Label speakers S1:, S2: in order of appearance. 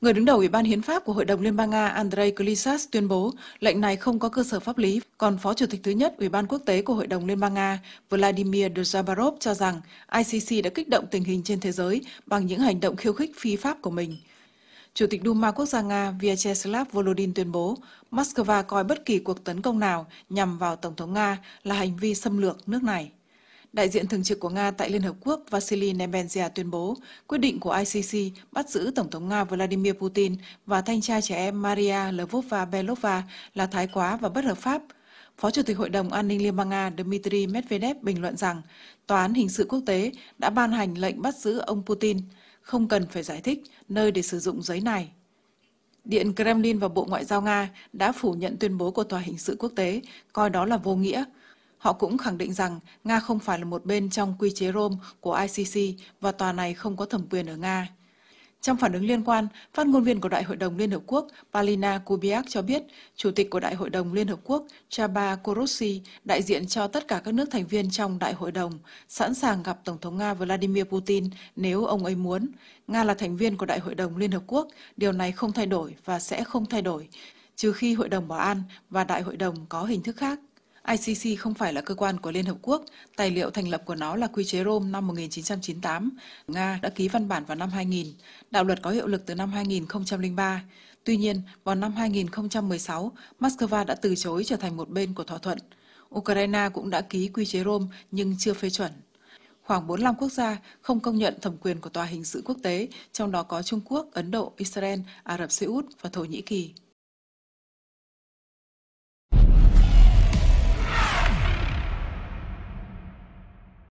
S1: Người đứng đầu Ủy ban Hiến pháp của Hội đồng Liên bang Nga Andrei Klissas tuyên bố lệnh này không có cơ sở pháp lý, còn Phó Chủ tịch thứ nhất Ủy ban Quốc tế của Hội đồng Liên bang Nga Vladimir Dzhabarov cho rằng ICC đã kích động tình hình trên thế giới bằng những hành động khiêu khích phi pháp của mình. Chủ tịch Duma Quốc gia Nga Vyacheslav Volodin tuyên bố Moscow coi bất kỳ cuộc tấn công nào nhằm vào Tổng thống Nga là hành vi xâm lược nước này. Đại diện thường trực của Nga tại Liên Hợp Quốc Vasily Nebenzia tuyên bố quyết định của ICC bắt giữ Tổng thống Nga Vladimir Putin và thanh tra trẻ em Maria Lvova Belova là thái quá và bất hợp pháp. Phó Chủ tịch Hội đồng An ninh Liên bang Nga Dmitry Medvedev bình luận rằng Tòa án Hình sự Quốc tế đã ban hành lệnh bắt giữ ông Putin, không cần phải giải thích nơi để sử dụng giấy này. Điện Kremlin và Bộ Ngoại giao Nga đã phủ nhận tuyên bố của Tòa hình sự quốc tế, coi đó là vô nghĩa, Họ cũng khẳng định rằng Nga không phải là một bên trong quy chế Rome của ICC và tòa này không có thẩm quyền ở Nga. Trong phản ứng liên quan, phát ngôn viên của Đại hội đồng Liên Hợp Quốc Palina Kubiak cho biết, Chủ tịch của Đại hội đồng Liên Hợp Quốc Chaba Korossi đại diện cho tất cả các nước thành viên trong Đại hội đồng, sẵn sàng gặp Tổng thống Nga Vladimir Putin nếu ông ấy muốn. Nga là thành viên của Đại hội đồng Liên Hợp Quốc, điều này không thay đổi và sẽ không thay đổi, trừ khi Hội đồng Bảo an và Đại hội đồng có hình thức khác. ICC không phải là cơ quan của Liên Hợp Quốc, tài liệu thành lập của nó là quy chế Rome năm 1998. Nga đã ký văn bản vào năm 2000, đạo luật có hiệu lực từ năm 2003. Tuy nhiên, vào năm 2016, Moscow đã từ chối trở thành một bên của thỏa thuận. Ukraine cũng đã ký quy chế Rome nhưng chưa phê chuẩn. Khoảng 45 quốc gia không công nhận thẩm quyền của Tòa hình sự quốc tế, trong đó có Trung Quốc, Ấn Độ,
S2: Israel, Ả Rập Xê Út và Thổ Nhĩ Kỳ.